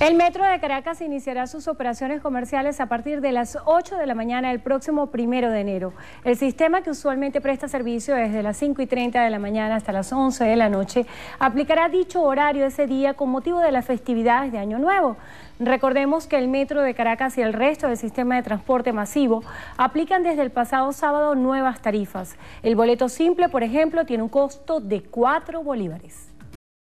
El Metro de Caracas iniciará sus operaciones comerciales a partir de las 8 de la mañana del próximo primero de enero. El sistema que usualmente presta servicio desde las 5 y 30 de la mañana hasta las 11 de la noche aplicará dicho horario ese día con motivo de las festividades de Año Nuevo. Recordemos que el Metro de Caracas y el resto del sistema de transporte masivo aplican desde el pasado sábado nuevas tarifas. El boleto simple, por ejemplo, tiene un costo de 4 bolívares.